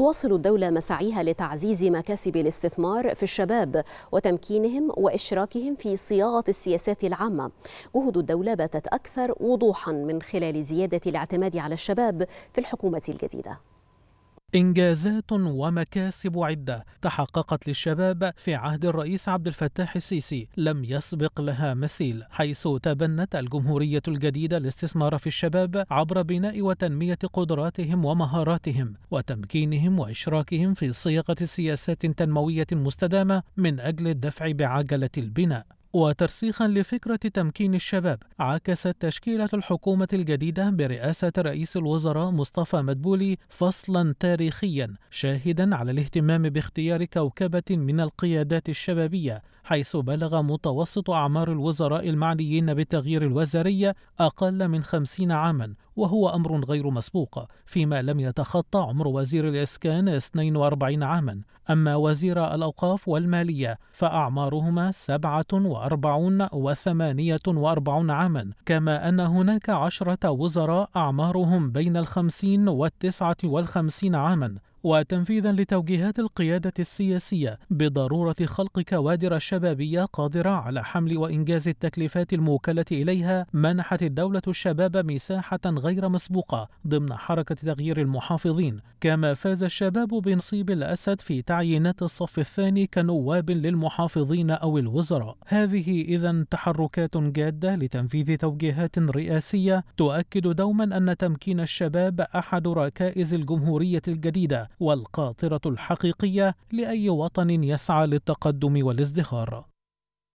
تواصل الدولة مساعيها لتعزيز مكاسب الاستثمار في الشباب وتمكينهم وإشراكهم في صياغة السياسات العامة جهود الدولة باتت أكثر وضوحا من خلال زيادة الاعتماد على الشباب في الحكومة الجديدة إنجازات ومكاسب عدة تحققت للشباب في عهد الرئيس عبد الفتاح السيسي لم يسبق لها مثيل حيث تبنت الجمهورية الجديدة الاستثمار في الشباب عبر بناء وتنمية قدراتهم ومهاراتهم وتمكينهم وإشراكهم في صياغة سياسات تنموية مستدامة من أجل الدفع بعجلة البناء وترسيخا لفكرة تمكين الشباب عكست تشكيلة الحكومة الجديدة برئاسة رئيس الوزراء مصطفى مدبولي فصلا تاريخيا شاهدا على الاهتمام باختيار كوكبة من القيادات الشبابية حيث بلغ متوسط أعمار الوزراء المعنيين بالتغيير الوزاري أقل من خمسين عاما وهو أمر غير مسبوق فيما لم يتخطى عمر وزير الإسكان 42 عاما أما وزير الأوقاف والمالية فأعمارهما 47 و 48 عاما كما أن هناك عشرة وزراء أعمارهم بين الخمسين والتسعة والخمسين عاما وتنفيذا لتوجيهات القيادة السياسية بضرورة خلق كوادر شبابية قادرة على حمل وإنجاز التكليفات الموكلة إليها منحت الدولة الشباب مساحة غير مسبوقة ضمن حركة تغيير المحافظين كما فاز الشباب بنصيب الأسد في تعيينات الصف الثاني كنواب للمحافظين أو الوزراء هذه إذا تحركات جادة لتنفيذ توجيهات رئاسية تؤكد دوما أن تمكين الشباب أحد ركائز الجمهورية الجديدة والقاطرة الحقيقية لأي وطن يسعى للتقدم والازدهار